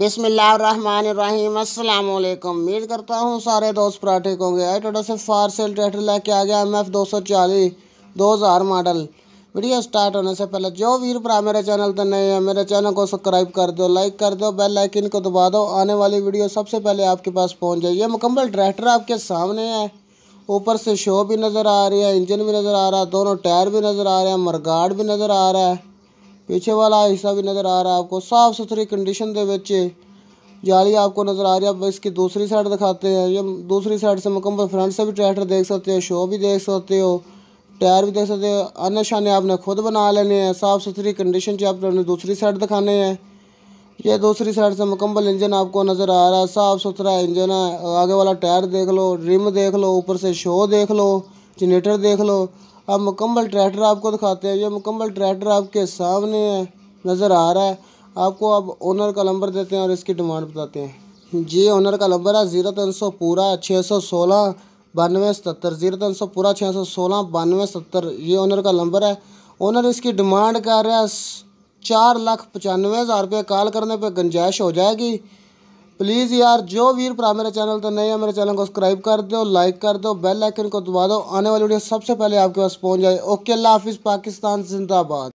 बिसमीम अल्लाम उम्मीद करता हूँ सारे दोस्त पूरा ठीक होंगे आई टोटो से फार सेल ट्रैक्टर लेके आ गया एम एफ दो सौ चालीस दो हज़ार मॉडल वीडियो स्टार्ट होने से पहले जो वीर भरा मेरे चैनल पर नए हैं मेरे चैनल को सब्सक्राइब कर दो लाइक कर दो बेल आइकन को दबा दो आने वाली वीडियो सबसे पहले आपके पास पहुँच जाए ये मुकम्मल ट्रैक्टर आपके सामने है ऊपर से शो भी नज़र आ रही है इंजन भी नज़र आ रहा है दोनों टायर भी नज़र आ रहे हैं मरगाड़ भी नज़र आ रहा है पीछे वाला हिस्सा भी नज़र आ रहा है आपको साफ़ सुथरी कंडीशन के बच्चे जाली आपको नज़र आ रही है आप इसकी दूसरी साइड दिखाते हैं ये दूसरी साइड से मुकम्मल फ्रंट से भी ट्रैक्टर देख सकते हो शो भी देख सकते हो टायर भी देख सकते हो आने शाने आपने खुद बना लेने हैं साफ़ सुथरी कंडीशन से आपने दूसरी साइड दिखाने हैं ये दूसरी साइड से मुकम्मल इंजन आपको नज़र आ रहा है साफ़ सुथरा इंजन है आगे वाला टायर देख लो रिम देख लो ऊपर से शो देख लो जनरेटर देख लो अब मुकम्मल ट्रैक्टर आपको दिखाते हैं ये मुकम्मल ट्रैक्टर आपके सामने नज़र आ रहा है आपको अब ओनर का नंबर देते हैं और इसकी डिमांड बताते हैं जी ओनर का नंबर है ज़ीरो तीन सौ पूरा छः सौ सोलह बानवे सतर जीरो तीन सौ पूरा छः सौ सोलह बानवे सत्तर ये ओनर का नंबर है ओनर इसकी डिमांड कर रहा है चार लाख पचानवे हज़ार रुपये कॉल करने पर गुंजाइश हो जाएगी प्लीज़ यार जो वीर भरा मेरे चैनल तो नहीं है मेरे चैनल को सब्सक्राइब कर दो लाइक कर दो बेल आइकन को दबा दो आने वाली वीडियो सबसे पहले आपके पास पहुंच जाए ओके अल्लाह हाफिज़ पाकिस्तान जिंदाबाद